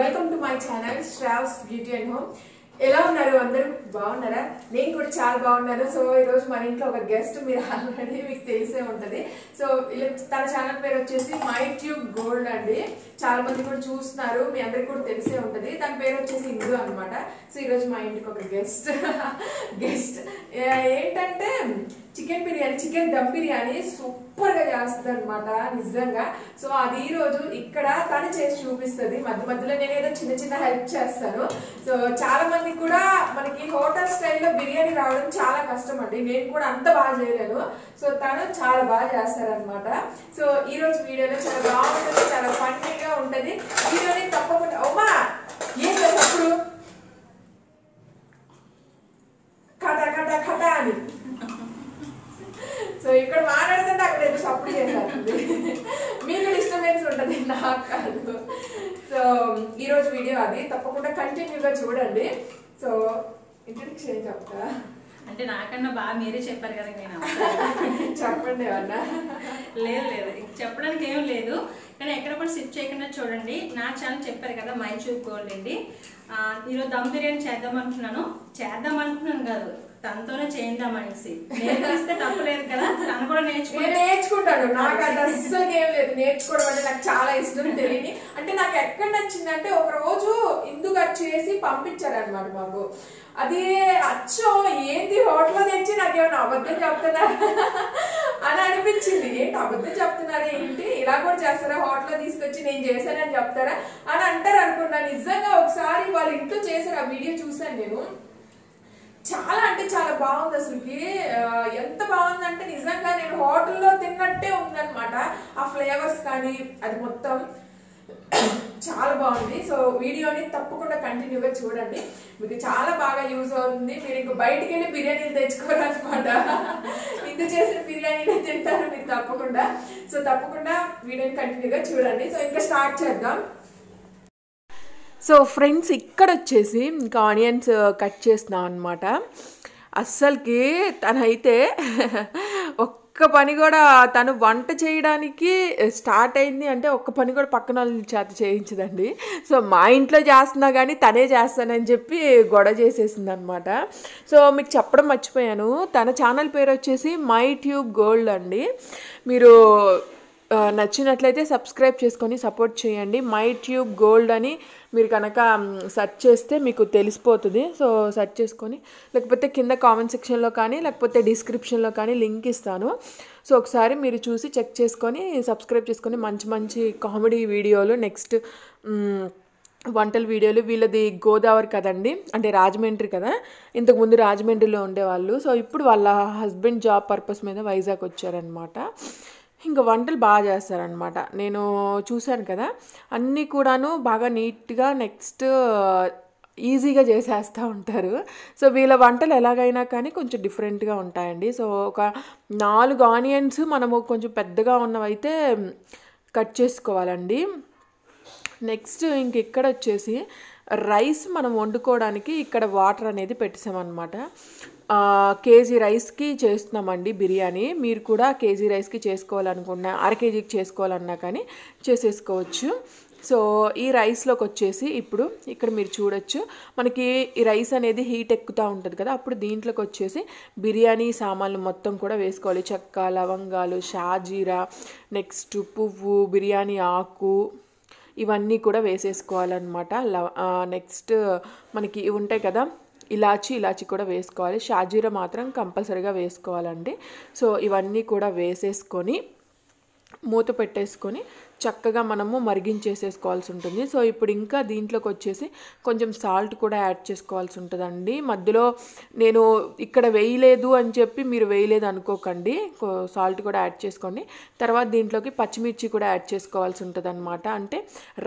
welcome to my channel Shravs beauty and home ఎలా ఉన్నారు అందరూ బాగున్నారా నేను కూడా చాలా బాగున్నాను సో ఈరోజు మన ఇంట్లో ఒక గెస్ట్ మీరు ఆల్రెడీ మీకు తెలిసే ఉంటుంది సో తన ఛానల్ పేరు వచ్చేసి మై ట్యూబ్ గోల్డ్ అండి చాలా మంది కూడా చూస్తున్నారు మీ అందరికి కూడా తెలిసే ఉంటుంది తన పేరు వచ్చేసి ఇందు అనమాట సో ఈరోజు మా ఇంటికి ఒక గెస్ట్ గెస్ట్ ఏంటంటే చికెన్ బిర్యానీ చికెన్ దమ్ బిర్యానీ సూపర్గా చేస్తుంది అనమాట నిజంగా సో అది ఈ రోజు ఇక్కడ తను చేసి చూపిస్తుంది మధ్య మధ్యలో నేను ఏదో చిన్న చిన్న హెల్ప్ చేస్తాను సో చాలా మంది కూడా మనకి హోటల్ స్టైల్లో బిర్యానీ రావడం చాలా కష్టం అండి నేను కూడా అంత బాగా చేయలేను సో తను చాలా బాగా చేస్తారనమాట సో ఈ రోజు వీడియోలో చాలా బాగుంటుంది చాలా ఫన్నీగా ఉంటుంది వీడియోని తప్పకుండా ఉమా రోజు వీడియో అది తప్పకుండా కంటిన్యూగా చూడండి సో ఇంట్రడక్షన్ ఏం చెప్తా అంటే నాకన్నా బాగా మీరే చెప్పారు కదా నేను చెప్పండి ఏమన్నా లేదు లేదు చెప్పడానికి ఏం లేదు కానీ ఎక్కడ కూడా సిప్ చేయకుండా చూడండి నా ఛానల్ చెప్పారు కదా మై చూప్ గోల్డ్ అండి ఈరోజు దమ్ బిర్యానీ చేద్దాం అనుకున్నాను చేద్దాం అనుకున్నాను కాదు తనతోనే చేయిందాం అనేసి నేర్పిస్తే తప్పు లేదు కదా తను కూడా నేర్చుకుంటే నేర్చుకుంటాడు నాకు అది అస్సలు ఏం లేదు నేర్చుకోవడం అంటే నాకు చాలా ఇష్టం తెలియని అంటే నాకు ఎక్కడ అంటే ఒక రోజు ఇందు గారు చేసి అనమాట బాబు అది అచ్చో ఏంది హోటల్ తెచ్చి నాకు ఏమైనా అబద్ధం చెప్తున్నా అని అనిపించింది ఏంటి అబద్ధం చెప్తున్నారు ఏంటి ఇలా కూడా చేస్తారా హోటల్లో తీసుకొచ్చి నేను చేశానని చెప్తారా అని అంటారు అనుకున్నా నిజంగా ఒకసారి వాళ్ళ ఇంట్లో చేశారు ఆ వీడియో చూసాను నేను చాలా అంటే చాలా బాగుంది అసలుకి ఎంత బాగుందంటే నిజంగా నేను హోటల్లో తిన్నట్టే ఉందనమాట ఆ ఫ్లేవర్స్ కానీ అది మొత్తం చాలా బాగుంది సో వీడియోని తప్పకుండా కంటిన్యూగా చూడండి మీకు చాలా బాగా యూజ్ అవుతుంది మీరు ఇంక బయటికి వెళ్ళి బిర్యానీలు తెచ్చుకోవాలన్నమాట ఇంత చేసిన బిర్యానీనే తింటారు మీరు తప్పకుండా సో తప్పకుండా వీడియోని కంటిన్యూగా చూడండి సో ఇంకా స్టార్ట్ చేద్దాం సో ఫ్రెండ్స్ ఇక్కడ వచ్చేసి ఇంకా ఆనియన్స్ uh, కట్ చేసినా అనమాట అస్సలకి తనైతే ఒక్క పని కూడా తను వంట చేయడానికి స్టార్ట్ అయింది అంటే ఒక్క పని కూడా పక్కన చేత చేయించదండి సో మా ఇంట్లో చేస్తున్నా కానీ తనే చేస్తానని చెప్పి గొడవ చేసేసింది అనమాట సో మీకు చెప్పడం మర్చిపోయాను తన ఛానల్ పేరు వచ్చేసి మై ట్యూబ్ గోల్డ్ అండి మీరు నచ్చినట్లయితే సబ్స్క్రైబ్ చేసుకొని సపోర్ట్ చేయండి మై ట్యూబ్ గోల్డ్ అని మీరు కనుక సెర్చ్ చేస్తే మీకు తెలిసిపోతుంది సో సెర్చ్ చేసుకొని లేకపోతే కింద కామెంట్ సెక్షన్లో కానీ లేకపోతే డిస్క్రిప్షన్లో కానీ లింక్ ఇస్తాను సో ఒకసారి మీరు చూసి చెక్ చేసుకొని సబ్స్క్రైబ్ చేసుకొని మంచి మంచి కామెడీ వీడియోలు నెక్స్ట్ వంటల వీడియోలు వీళ్ళది గోదావరి కదండి అంటే రాజమండ్రి కదా ఇంతకుముందు రాజమండ్రిలో ఉండేవాళ్ళు సో ఇప్పుడు వాళ్ళ హస్బెండ్ జాబ్ పర్పస్ మీద వైజాగ్ వచ్చారనమాట ఇంకా వంటలు బాగా చేస్తారనమాట నేను చూశాను కదా అన్నీ కూడాను బాగా నీట్గా నెక్స్ట్ ఈజీగా చేసేస్తూ ఉంటారు సో వీళ్ళ వంటలు ఎలాగైనా కానీ కొంచెం డిఫరెంట్గా ఉంటాయండి సో ఒక నాలుగు ఆనియన్స్ మనము కొంచెం పెద్దగా ఉన్నవైతే కట్ చేసుకోవాలండి నెక్స్ట్ ఇంక ఇక్కడ వచ్చేసి రైస్ మనం వండుకోవడానికి ఇక్కడ వాటర్ అనేది పెట్టేసామన్నమాట కేజీ రైస్కి చేస్తున్నామండి బిర్యానీ మీరు కూడా కేజీ రైస్కి చేసుకోవాలనుకున్నా అర కేజీకి చేసుకోవాలన్నా కానీ చేసేసుకోవచ్చు సో ఈ రైస్లోకి వచ్చేసి ఇప్పుడు ఇక్కడ మీరు చూడొచ్చు మనకి ఈ రైస్ అనేది హీట్ ఎక్కుతూ ఉంటుంది కదా అప్పుడు దీంట్లోకి వచ్చేసి బిర్యానీ సామాన్లు మొత్తం కూడా వేసుకోవాలి చెక్క లవంగాలు షాజీరా నెక్స్ట్ పువ్వు బిర్యానీ ఆకు ఇవన్నీ కూడా వేసేసుకోవాలన్నమాట నెక్స్ట్ మనకి ఇవి ఉంటాయి కదా ఇలాచి ఇలాచి కూడా వేసుకోవాలి షాజీర మాత్రం కంపల్సరీగా వేసుకోవాలండి సో ఇవన్నీ కూడా వేసేసుకొని మూత పెట్టేసుకొని చక్కగా మనము మరిగించేసేసుకోవాల్సి ఉంటుంది సో ఇప్పుడు ఇంకా దీంట్లోకి వచ్చేసి కొంచెం సాల్ట్ కూడా యాడ్ చేసుకోవాల్సి ఉంటుందండి మధ్యలో నేను ఇక్కడ వేయలేదు అని చెప్పి మీరు వేయలేదు అనుకోకండి సాల్ట్ కూడా యాడ్ చేసుకోండి తర్వాత దీంట్లోకి పచ్చిమిర్చి కూడా యాడ్ చేసుకోవాల్సి ఉంటుంది అనమాట అంటే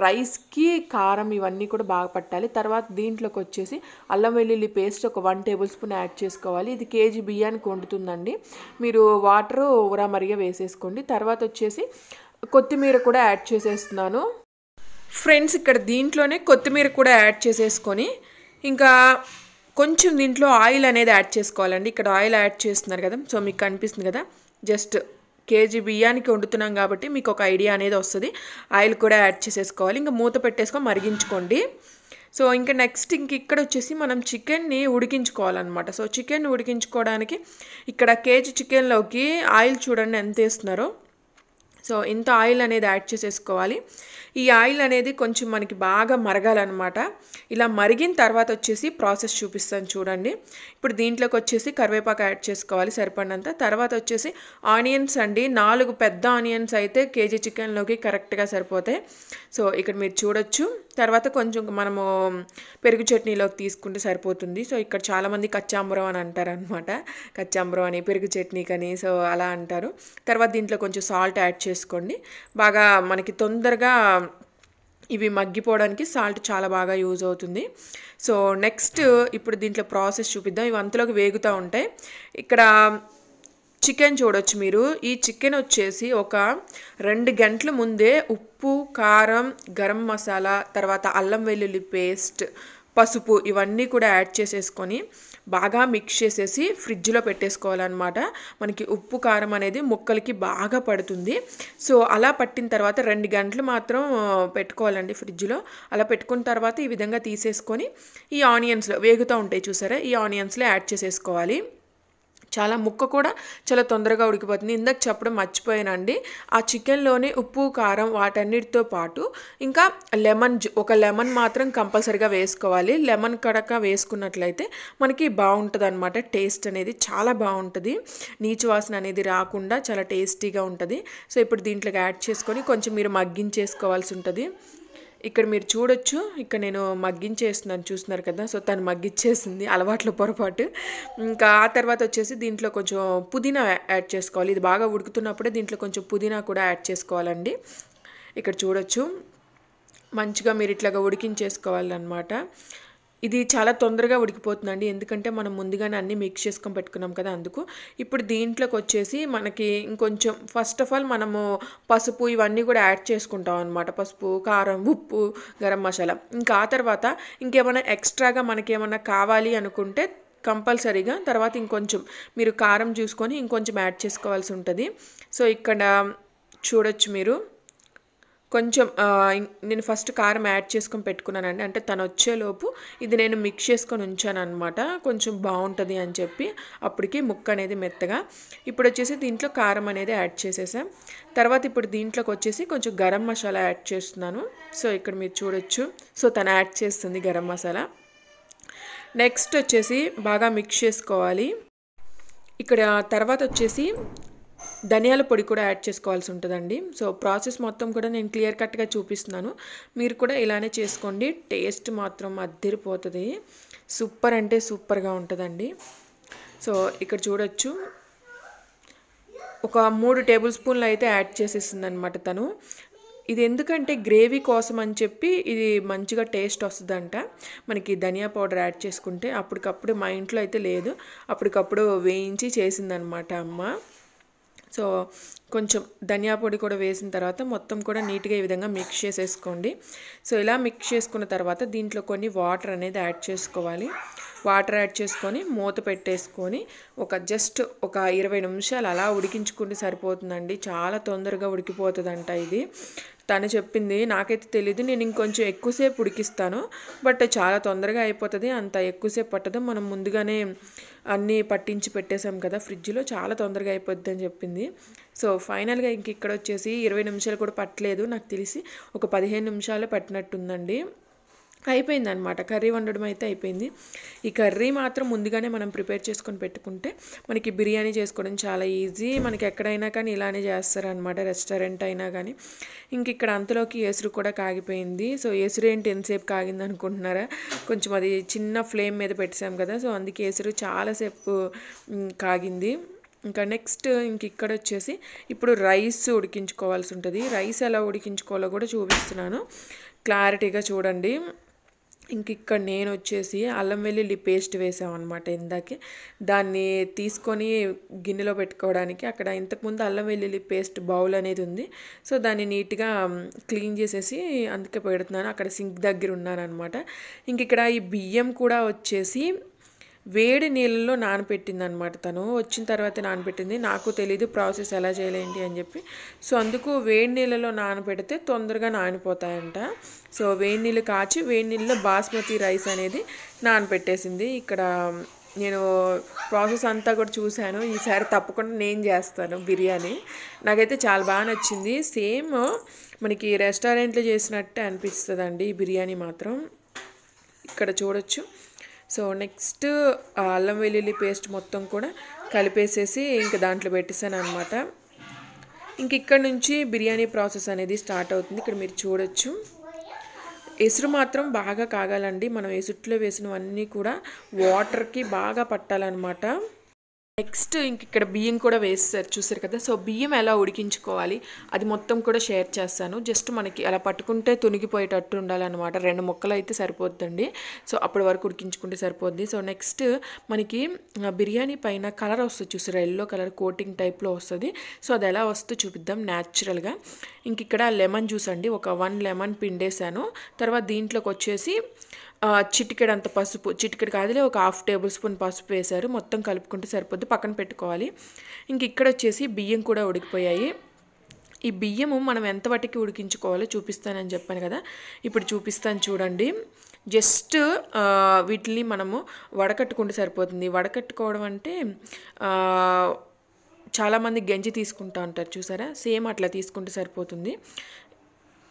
రైస్కి కారం ఇవన్నీ కూడా బాగా పట్టాలి తర్వాత దీంట్లోకి వచ్చేసి అల్లం వెల్లుల్లి పేస్ట్ ఒక వన్ టేబుల్ స్పూన్ యాడ్ చేసుకోవాలి ఇది కేజీ బియ్యానికి వండుతుందండి మీరు వాటరు మరిగా వేసేసుకోండి తర్వాత వచ్చేసి కొత్తిమీర కూడా యాడ్ చేసేస్తున్నాను ఫ్రెండ్స్ ఇక్కడ దీంట్లోనే కొత్తిమీర కూడా యాడ్ చేసేసుకొని ఇంకా కొంచెం దీంట్లో ఆయిల్ అనేది యాడ్ చేసుకోవాలండి ఇక్కడ ఆయిల్ యాడ్ చేస్తున్నారు కదా సో మీకు కనిపిస్తుంది కదా జస్ట్ కేజీ బియ్యానికి వండుతున్నాం కాబట్టి మీకు ఒక ఐడియా అనేది వస్తుంది ఆయిల్ కూడా యాడ్ చేసేసుకోవాలి ఇంకా మూత పెట్టేసుకొని మరిగించుకోండి సో ఇంకా నెక్స్ట్ ఇంక ఇక్కడ వచ్చేసి మనం చికెన్ని ఉడికించుకోవాలన్నమాట సో చికెన్ ఉడికించుకోవడానికి ఇక్కడ కేజీ చికెన్లోకి ఆయిల్ చూడండి ఎంత వేస్తున్నారో సో ఇంత ఆయిల్ అనేది యాడ్ చేసేసుకోవాలి ఈ ఆయిల్ అనేది కొంచెం మనకి బాగా మరగాలన్నమాట ఇలా మరిగిన తర్వాత వచ్చేసి ప్రాసెస్ చూపిస్తాను చూడండి ఇప్పుడు దీంట్లోకి వచ్చేసి కరివేపాకు యాడ్ చేసుకోవాలి సరిపడినంత తర్వాత వచ్చేసి ఆనియన్స్ అండి నాలుగు పెద్ద ఆనియన్స్ అయితే కేజీ చికెన్లోకి కరెక్ట్గా సరిపోతాయి సో ఇక్కడ మీరు చూడొచ్చు తర్వాత కొంచెం మనము పెరుగు చట్నీలోకి తీసుకుంటే సరిపోతుంది సో ఇక్కడ చాలామంది కచ్చాంబరం అని అంటారనమాట కచ్చాంబరం అని పెరుగు చట్నీ కానీ సో అలా అంటారు తర్వాత దీంట్లో కొంచెం సాల్ట్ యాడ్ చేసుకోండి బాగా మనకి తొందరగా ఇవి మగ్గిపోవడానికి సాల్ట్ చాలా బాగా యూజ్ అవుతుంది సో నెక్స్ట్ ఇప్పుడు దీంట్లో ప్రాసెస్ చూపిద్దాం ఇవి అంతలోకి వేగుతూ ఉంటాయి ఇక్కడ చికెన్ చూడొచ్చు మీరు ఈ చికెన్ వచ్చేసి ఒక రెండు గంటల ముందే ఉప్పు కారం గరం మసాలా తర్వాత అల్లం వెల్లుల్లి పేస్ట్ పసుపు ఇవన్నీ కూడా యాడ్ చేసేసుకొని బాగా మిక్స్ చేసేసి ఫ్రిడ్జ్లో పెట్టేసుకోవాలన్నమాట మనకి ఉప్పు కారం అనేది ముక్కలకి బాగా పడుతుంది సో అలా పట్టిన తర్వాత రెండు గంటలు మాత్రం పెట్టుకోవాలండి ఫ్రిడ్జ్లో అలా పెట్టుకున్న తర్వాత ఈ విధంగా తీసేసుకొని ఈ ఆనియన్స్లో వేగుతూ ఉంటాయి చూసారా ఈ ఆనియన్స్లో యాడ్ చేసేసుకోవాలి చాలా ముక్క కూడా చాలా తొందరగా ఉడికిపోతుంది ఇందాక చెప్పడం మర్చిపోయానండి ఆ చికెన్లోనే ఉప్పు కారం వాటన్నిటితో పాటు ఇంకా లెమన్ ఒక లెమన్ మాత్రం కంపల్సరీగా వేసుకోవాలి లెమన్ కడక వేసుకున్నట్లయితే మనకి బాగుంటుంది అనమాట టేస్ట్ అనేది చాలా బాగుంటుంది నీచు వాసన అనేది రాకుండా చాలా టేస్టీగా ఉంటుంది సో ఇప్పుడు దీంట్లోకి యాడ్ చేసుకొని కొంచెం మీరు మగ్గించేసుకోవాల్సి ఉంటుంది ఇక్కడ మీరు చూడొచ్చు ఇక్కడ నేను మగ్గించేస్తున్నాను చూస్తున్నారు కదా సో తను మగ్గిచ్చేసింది అలవాట్ల పొరపాటు ఇంకా ఆ తర్వాత వచ్చేసి దీంట్లో కొంచెం పుదీనా యాడ్ చేసుకోవాలి ఇది బాగా ఉడుకుతున్నప్పుడే దీంట్లో కొంచెం పుదీనా కూడా యాడ్ చేసుకోవాలండి ఇక్కడ చూడొచ్చు మంచిగా మీరు ఇట్లాగా ఉడికించేసుకోవాలన్నమాట ఇది చాలా తొందరగా ఉడికిపోతుందండి ఎందుకంటే మనం ముందుగానే అన్నీ మిక్స్ చేసుకొని పెట్టుకున్నాం కదా అందుకు ఇప్పుడు దీంట్లోకి వచ్చేసి మనకి ఇంకొంచెం ఫస్ట్ ఆఫ్ ఆల్ మనము పసుపు ఇవన్నీ కూడా యాడ్ చేసుకుంటాం అనమాట పసుపు కారం ఉప్పు గరం మసాలా ఇంకా ఆ తర్వాత ఇంకేమైనా ఎక్స్ట్రాగా మనకేమైనా కావాలి అనుకుంటే కంపల్సరీగా తర్వాత ఇంకొంచెం మీరు కారం చూసుకొని ఇంకొంచెం యాడ్ చేసుకోవాల్సి ఉంటుంది సో ఇక్కడ చూడొచ్చు మీరు కొంచెం నేను ఫస్ట్ కారం యాడ్ చేసుకొని పెట్టుకున్నానండి అంటే తను వచ్చేలోపు ఇది నేను మిక్స్ చేసుకొని ఉంచాను అనమాట కొంచెం బాగుంటుంది అని చెప్పి అప్పటికి ముక్క అనేది మెత్తగా ఇప్పుడు వచ్చేసి దీంట్లో కారం అనేది యాడ్ చేసేసాం తర్వాత ఇప్పుడు దీంట్లోకి వచ్చేసి కొంచెం గరం మసాలా యాడ్ చేస్తున్నాను సో ఇక్కడ మీరు చూడొచ్చు సో తను యాడ్ చేస్తుంది గరం మసాలా నెక్స్ట్ వచ్చేసి బాగా మిక్స్ చేసుకోవాలి ఇక్కడ తర్వాత వచ్చేసి ధనియాల పొడి కూడా యాడ్ చేసుకోవాల్సి ఉంటుందండి సో ప్రాసెస్ మొత్తం కూడా నేను క్లియర్ కట్గా చూపిస్తున్నాను మీరు కూడా ఇలానే చేసుకోండి టేస్ట్ మాత్రం అద్దరిపోతుంది సూపర్ అంటే సూపర్గా ఉంటుందండి సో ఇక్కడ చూడొచ్చు ఒక మూడు టేబుల్ స్పూన్లు అయితే యాడ్ చేసేసింది అనమాట తను ఇది ఎందుకంటే గ్రేవీ కోసం అని చెప్పి ఇది మంచిగా టేస్ట్ వస్తుందంట మనకి ధనియా పౌడర్ యాడ్ చేసుకుంటే అప్పటికప్పుడు మా ఇంట్లో అయితే లేదు అప్పటికప్పుడు వేయించి చేసిందనమాట అమ్మ సో కొంచెం ధనియా పొడి కూడా వేసిన తర్వాత మొత్తం కూడా నీట్గా ఈ విధంగా మిక్స్ చేసేసుకోండి సో ఇలా మిక్స్ చేసుకున్న తర్వాత దీంట్లో కొన్ని వాటర్ అనేది యాడ్ చేసుకోవాలి వాటర్ యాడ్ చేసుకొని మూత పెట్టేసుకొని ఒక జస్ట్ ఒక ఇరవై నిమిషాలు అలా ఉడికించుకుంటే సరిపోతుందండి చాలా తొందరగా ఉడికిపోతుందంట ఇది తను చెప్పింది నాకైతే తెలియదు నేను ఇంకొంచెం ఎక్కువసేపు ఉడికిస్తాను బట్ చాలా తొందరగా అయిపోతుంది అంత ఎక్కువసేపు పట్టదు మనం ముందుగానే అన్నీ పట్టించి పెట్టేశాం కదా ఫ్రిడ్జ్లో చాలా తొందరగా అయిపోద్ది అని చెప్పింది సో ఫైనల్గా ఇంక ఇక్కడ వచ్చేసి ఇరవై నిమిషాలు కూడా పట్టలేదు నాకు తెలిసి ఒక పదిహేను నిమిషాలు పట్టినట్టుందండి అయిపోయిందనమాట కర్రీ వండడం అయితే అయిపోయింది ఈ కర్రీ మాత్రం ముందుగానే మనం ప్రిపేర్ చేసుకొని పెట్టుకుంటే మనకి బిర్యానీ చేసుకోవడం చాలా ఈజీ మనకి ఎక్కడైనా కానీ ఇలానే చేస్తారనమాట రెస్టారెంట్ అయినా కానీ ఇంక ఇక్కడ అంతలోకి ఎసురు కూడా కాగిపోయింది సో ఎసురు ఏంటి ఎంతసేపు కాగింది అనుకుంటున్నారా కొంచెం అది చిన్న ఫ్లేమ్ మీద పెట్టాం కదా సో అందుకే ఎసురు చాలాసేపు కాగింది ఇంకా నెక్స్ట్ ఇంక ఇక్కడ వచ్చేసి ఇప్పుడు రైస్ ఉడికించుకోవాల్సి ఉంటుంది రైస్ ఎలా ఉడికించుకోవాలో కూడా చూపిస్తున్నాను క్లారిటీగా చూడండి ఇంక ఇక్కడ నేను వచ్చేసి అల్లం వెల్లుల్లి పేస్ట్ వేసామన్నమాట ఇందాకే దాన్ని తీసుకొని గిన్నెలో పెట్టుకోవడానికి అక్కడ ఇంతకుముందు అల్లం వెల్లుల్లి పేస్ట్ బౌల్ అనేది ఉంది సో దాన్ని నీట్గా క్లీన్ చేసేసి అందుకే పెడుతున్నాను అక్కడ సింక్ దగ్గర ఉన్నాను అనమాట ఇంక ఇక్కడ ఈ బియ్యం కూడా వచ్చేసి వేడి నీళ్ళలో నానపెట్టింది అనమాట తను వచ్చిన తర్వాత నానపెట్టింది నాకు తెలీదు ప్రాసెస్ ఎలా చేయలేంటి అని చెప్పి సో అందుకు వేడి నీళ్ళలో నానపెడితే తొందరగా నానిపోతాయంట సో వేడి నీళ్ళు కాచి వేడి నీళ్ళలో బాస్మతి రైస్ అనేది నానపెట్టేసింది ఇక్కడ నేను ప్రాసెస్ అంతా కూడా చూశాను ఈసారి తప్పకుండా నేను చేస్తాను బిర్యానీ నాకైతే చాలా బాగా నచ్చింది సేమ్ మనకి రెస్టారెంట్లో చేసినట్టే అనిపిస్తుంది ఈ బిర్యానీ మాత్రం ఇక్కడ చూడొచ్చు సో నెక్స్ట్ అల్లం వెల్లుల్లి పేస్ట్ మొత్తం కూడా కలిపేసేసి ఇంకా దాంట్లో పెట్టేసాను అనమాట ఇంక ఇక్కడ నుంచి బిర్యానీ ప్రాసెస్ అనేది స్టార్ట్ అవుతుంది ఇక్కడ మీరు చూడొచ్చు ఎసురు మాత్రం బాగా కాగాలండి మనం ఎసుట్లో వేసినవన్నీ కూడా వాటర్కి బాగా పట్టాలన్నమాట నెక్స్ట్ ఇంక ఇక్కడ బియ్యం కూడా వేస్తారు చూసారు కదా సో బియ్యం ఎలా ఉడికించుకోవాలి అది మొత్తం కూడా షేర్ చేస్తాను జస్ట్ మనకి అలా పట్టుకుంటే తునిగిపోయేటట్టు ఉండాలన్నమాట రెండు ముక్కలు అయితే సరిపోద్దండి సో అప్పటి వరకు ఉడికించుకుంటే సరిపోద్ది సో నెక్స్ట్ మనకి బిర్యానీ పైన కలర్ వస్తుంది చూసారా ఎల్లో కలర్ కోటింగ్ టైప్లో వస్తుంది సో అది ఎలా వస్తుంది చూపిద్దాం న్యాచురల్గా ఇంక ఇక్కడ లెమన్ జ్యూస్ అండి ఒక వన్ లెమన్ పిండేశాను తర్వాత దీంట్లోకి వచ్చేసి చిటికెడంత పసుపు చిటికెడు కాదులే ఒక హాఫ్ టేబుల్ స్పూన్ పసుపు వేశారు మొత్తం కలుపుకుంటే సరిపోద్ది పక్కన పెట్టుకోవాలి ఇంక ఇక్కడ వచ్చేసి బియ్యం కూడా ఉడికిపోయాయి ఈ బియ్యము మనం ఎంత వాటికి ఉడికించుకోవాలో చూపిస్తానని చెప్పాను కదా ఇప్పుడు చూపిస్తాను చూడండి జస్ట్ వీటిని మనము వడకట్టుకుంటే సరిపోతుంది వడకట్టుకోవడం అంటే చాలామంది గంజి తీసుకుంటూ ఉంటారు చూసారా సేమ్ అట్లా తీసుకుంటే సరిపోతుంది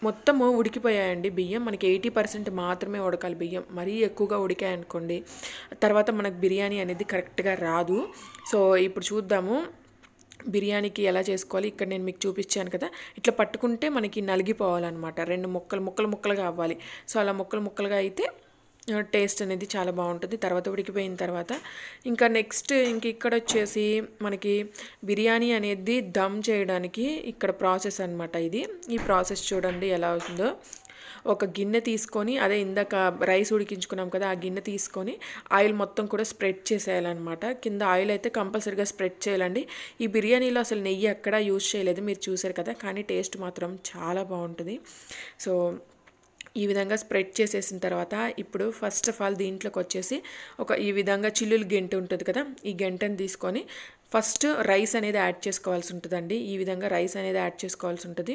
మొత్తము ఉడికిపోయాయండి బియ్యం మనకి ఎయిటీ పర్సెంట్ మాత్రమే ఉడకాలి బియ్యం మరీ ఎక్కువగా ఉడికాయనుకోండి తర్వాత మనకు బిర్యానీ అనేది కరెక్ట్గా రాదు సో ఇప్పుడు చూద్దాము బిర్యానీకి ఎలా చేసుకోవాలి ఇక్కడ నేను మీకు చూపించాను కదా ఇట్లా పట్టుకుంటే మనకి నలిగిపోవాలన్నమాట రెండు ముక్కలు ముక్కలు ముక్కలుగా అవ్వాలి సో అలా ముక్కలు ముక్కలుగా అయితే టేస్ట్ అనేది చాలా బాగుంటుంది తర్వాత ఉడికిపోయిన తర్వాత ఇంకా నెక్స్ట్ ఇంక ఇక్కడ వచ్చేసి మనకి బిర్యానీ అనేది దమ్ చేయడానికి ఇక్కడ ప్రాసెస్ అనమాట ఇది ఈ ప్రాసెస్ చూడండి ఎలా అవుతుందో ఒక గిన్నె తీసుకొని అదే ఇందాక రైస్ ఉడికించుకున్నాం కదా ఆ గిన్నె తీసుకొని ఆయిల్ మొత్తం కూడా స్ప్రెడ్ చేసేయాలన్నమాట కింద ఆయిల్ అయితే కంపల్సరీగా స్ప్రెడ్ చేయాలండి ఈ బిర్యానీలో అసలు నెయ్యి ఎక్కడా యూజ్ చేయలేదు మీరు చూసారు కదా కానీ టేస్ట్ మాత్రం చాలా బాగుంటుంది సో ఈ విధంగా స్ప్రెడ్ చేసేసిన తర్వాత ఇప్పుడు ఫస్ట్ ఆఫ్ ఆల్ దీంట్లోకి వచ్చేసి ఒక ఈ విధంగా చిల్లులు గెంట ఉంటుంది కదా ఈ గెంటను తీసుకొని ఫస్ట్ రైస్ అనేది యాడ్ చేసుకోవాల్సి ఉంటుందండి ఈ విధంగా రైస్ అనేది యాడ్ చేసుకోవాల్సి ఉంటుంది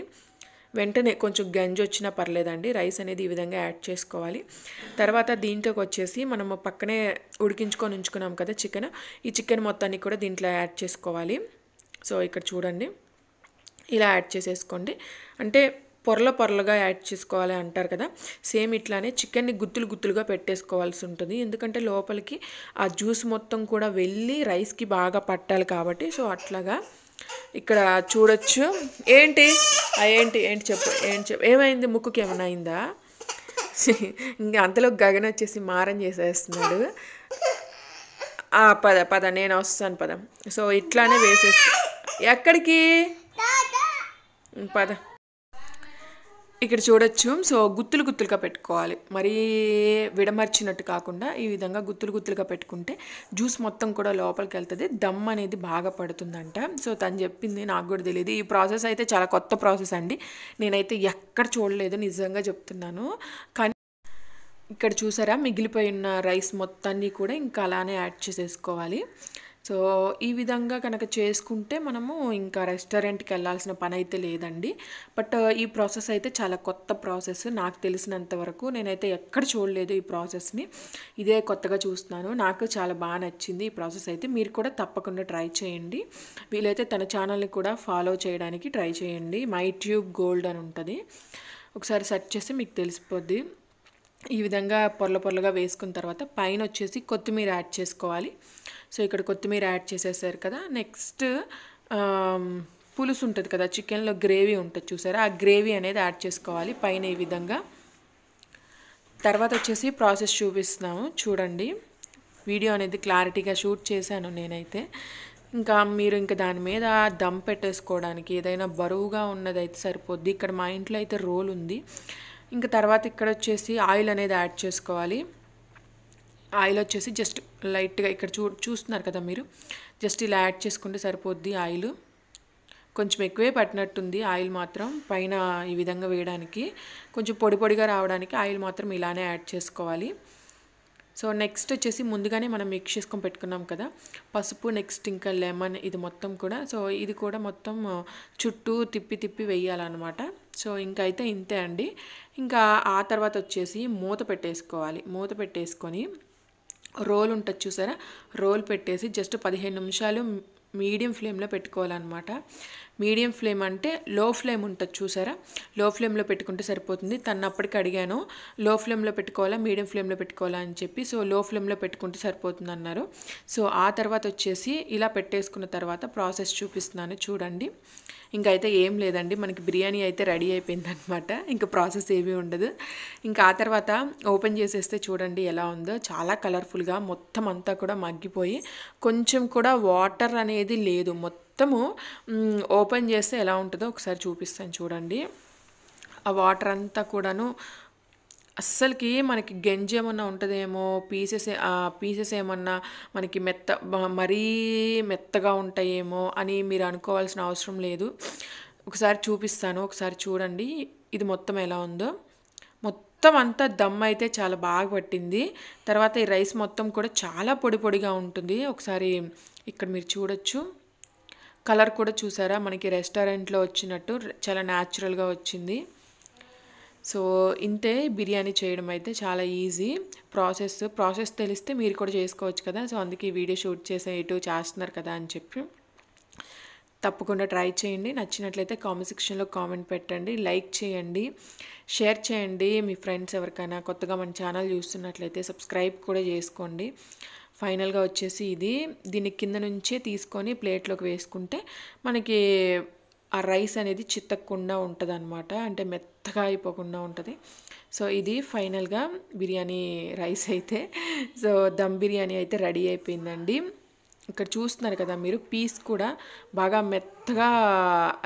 వెంటనే కొంచెం గంజి వచ్చినా పర్లేదండి రైస్ అనేది ఈ విధంగా యాడ్ చేసుకోవాలి తర్వాత దీంట్లోకి వచ్చేసి మనము పక్కనే ఉడికించుకొని ఉంచుకున్నాం కదా చికెన్ ఈ చికెన్ మొత్తాన్ని కూడా దీంట్లో యాడ్ చేసుకోవాలి సో ఇక్కడ చూడండి ఇలా యాడ్ చేసేసుకోండి అంటే పొరల పొరలుగా యాడ్ చేసుకోవాలి అంటారు కదా సేమ్ ఇట్లానే చికెన్ని గుత్తులు గుత్తులుగా పెట్టేసుకోవాల్సి ఉంటుంది ఎందుకంటే లోపలికి ఆ జ్యూస్ మొత్తం కూడా వెళ్ళి రైస్కి బాగా పట్టాలి కాబట్టి సో అట్లాగా ఇక్కడ చూడొచ్చు ఏంటి ఏంటి ఏంటి చెప్పు ఏంటి చెప్పు ఏమైంది ముక్కుకి ఏమైనా అయిందా ఇంకా అంతలో గగన్ వచ్చేసి మారం చేసేస్తున్నాడు పద పద నేను వస్తాను పద సో ఇట్లానే వేసేస్తా ఎక్కడికి పద ఇక్కడ చూడొచ్చు సో గుత్తులు గుత్తులుగా పెట్టుకోవాలి మరీ విడమర్చినట్టు కాకుండా ఈ విధంగా గుత్తులు గుత్తులుగా పెట్టుకుంటే జ్యూస్ మొత్తం కూడా లోపలికి వెళ్తుంది దమ్ అనేది బాగా పడుతుందంట సో తను చెప్పింది నాకు కూడా తెలియదు ఈ ప్రాసెస్ అయితే చాలా కొత్త ప్రాసెస్ అండి నేనైతే ఎక్కడ చూడలేదు నిజంగా చెప్తున్నాను కానీ ఇక్కడ చూసారా మిగిలిపోయి ఉన్న రైస్ మొత్తాన్ని కూడా ఇంకా అలానే యాడ్ చేసేసుకోవాలి సో ఈ విధంగా కనుక చేసుకుంటే మనము ఇంకా రెస్టారెంట్కి వెళ్ళాల్సిన పని అయితే లేదండి బట్ ఈ ప్రాసెస్ అయితే చాలా కొత్త ప్రాసెస్ నాకు తెలిసినంత వరకు నేనైతే ఎక్కడ చూడలేదు ఈ ప్రాసెస్ని ఇదే కొత్తగా చూస్తున్నాను నాకు చాలా బాగా నచ్చింది ఈ ప్రాసెస్ అయితే మీరు కూడా తప్పకుండా ట్రై చేయండి వీలైతే తన ఛానల్ని కూడా ఫాలో చేయడానికి ట్రై చేయండి మై ట్యూబ్ గోల్డ్ అని ఉంటుంది ఒకసారి సెర్చ్ చేస్తే మీకు తెలిసిపోద్ది ఈ విధంగా పొరల పొరలుగా వేసుకున్న తర్వాత పైన వచ్చేసి కొత్తిమీర యాడ్ చేసుకోవాలి సో ఇక్కడ కొత్తిమీర యాడ్ చేసేసారు కదా నెక్స్ట్ పులుసు ఉంటుంది కదా చికెన్లో గ్రేవీ ఉంటుంది చూసారా ఆ గ్రేవీ అనేది యాడ్ చేసుకోవాలి పైన ఈ విధంగా తర్వాత వచ్చేసి ప్రాసెస్ చూపిస్తున్నాము చూడండి వీడియో అనేది క్లారిటీగా షూట్ చేశాను నేనైతే ఇంకా మీరు ఇంకా దాని మీద దమ్ పెట్టేసుకోవడానికి ఏదైనా బరువుగా ఉన్నదైతే సరిపోద్ది ఇక్కడ మా ఇంట్లో అయితే రోల్ ఉంది ఇంకా తర్వాత ఇక్కడ వచ్చేసి ఆయిల్ అనేది యాడ్ చేసుకోవాలి ఆయిల్ వచ్చేసి జస్ట్ లైట్గా ఇక్కడ చూ చూస్తున్నారు కదా మీరు జస్ట్ ఇలా యాడ్ చేసుకుంటే సరిపోద్ది ఆయిల్ కొంచెం ఎక్కువే పట్టినట్టుంది ఆయిల్ మాత్రం పైన ఈ విధంగా వేయడానికి కొంచెం పొడి పొడిగా రావడానికి ఆయిల్ మాత్రం ఇలానే యాడ్ చేసుకోవాలి సో నెక్స్ట్ వచ్చేసి ముందుగానే మనం మిక్స్ చేసుకొని పెట్టుకున్నాం కదా పసుపు నెక్స్ట్ ఇంకా లెమన్ ఇది మొత్తం కూడా సో ఇది కూడా మొత్తం చుట్టూ తిప్పి తిప్పి వేయాలన్నమాట సో ఇంకా అయితే ఇంతే అండి ఇంకా ఆ తర్వాత వచ్చేసి మూత పెట్టేసుకోవాలి మూత పెట్టేసుకొని రోల్ ఉంటుంది చూసారా రోల్ పెట్టేసి జస్ట్ పదిహేను నిమిషాలు మీడియం ఫ్లేమ్లో పెట్టుకోవాలన్నమాట మీడియం ఫ్లేమ్ అంటే లో ఫ్లేమ్ ఉంటుంది చూసారా లో ఫ్లేమ్లో పెట్టుకుంటే సరిపోతుంది తను అప్పటికి అడిగాను లో ఫ్లేమ్లో పెట్టుకోవాలా మీడియం ఫ్లేమ్లో పెట్టుకోవాలా అని చెప్పి సో లో ఫ్లేమ్లో పెట్టుకుంటే సరిపోతుంది అన్నారు సో ఆ తర్వాత వచ్చేసి ఇలా పెట్టేసుకున్న తర్వాత ప్రాసెస్ చూపిస్తున్నాను చూడండి ఇంకైతే ఏం లేదండి మనకి బిర్యానీ అయితే రెడీ అయిపోయింది అనమాట ఇంకా ప్రాసెస్ ఏమీ ఉండదు ఇంకా ఆ తర్వాత ఓపెన్ చేసేస్తే చూడండి ఎలా ఉందో చాలా కలర్ఫుల్గా మొత్తం అంతా కూడా మగ్గిపోయి కొంచెం కూడా వాటర్ అనేది లేదు మొత్తం మొత్తము ఓపెన్ చేస్తే ఎలా ఉంటుందో ఒకసారి చూపిస్తాను చూడండి ఆ వాటర్ అంతా కూడాను అస్సలకి మనకి గంజి ఏమన్నా ఉంటుందేమో పీసెస్ పీసెస్ ఏమన్నా మనకి మెత్త మరీ మెత్తగా ఉంటాయేమో అని మీరు అనుకోవాల్సిన అవసరం లేదు ఒకసారి చూపిస్తాను ఒకసారి చూడండి ఇది మొత్తం ఎలా ఉందో మొత్తం అంతా దమ్ అయితే చాలా బాగా పట్టింది తర్వాత ఈ రైస్ మొత్తం కూడా చాలా పొడి పొడిగా ఉంటుంది ఒకసారి ఇక్కడ మీరు చూడొచ్చు కలర్ కూడా చూసారా మనకి రెస్టారెంట్లో వచ్చినట్టు చాలా న్యాచురల్గా వచ్చింది సో ఇంతే బిర్యానీ చేయడం అయితే చాలా ఈజీ ప్రాసెస్ ప్రాసెస్ తెలిస్తే మీరు కూడా చేసుకోవచ్చు కదా సో అందుకే వీడియో షూట్ చేసే ఇటు చేస్తున్నారు కదా అని చెప్పి తప్పకుండా ట్రై చేయండి నచ్చినట్లయితే కామెంట్ సెక్షన్లో కామెంట్ పెట్టండి లైక్ చేయండి షేర్ చేయండి మీ ఫ్రెండ్స్ ఎవరికైనా కొత్తగా మన ఛానల్ చూస్తున్నట్లయితే సబ్స్క్రైబ్ కూడా చేసుకోండి ఫైనల్గా వచ్చేసి ఇది దీని కింద నుంచే తీసుకొని ప్లేట్లోకి వేసుకుంటే మనకి ఆ రైస్ అనేది చిత్తకుండా ఉంటుంది అనమాట అంటే మెత్తగా అయిపోకుండా ఉంటుంది సో ఇది ఫైనల్గా బిర్యానీ రైస్ అయితే సో దమ్ బిర్యానీ అయితే రెడీ అయిపోయిందండి ఇక్కడ చూస్తున్నారు కదా మీరు పీస్ కూడా బాగా మెత్తగా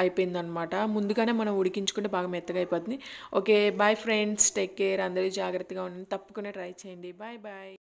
అయిపోయిందనమాట ముందుగానే మనం ఉడికించుకుంటే బాగా మెత్తగా అయిపోతుంది okay bye friends take care అందరూ జాగ్రత్తగా ఉండండి తప్పకుండా ట్రై చేయండి బాయ్ బాయ్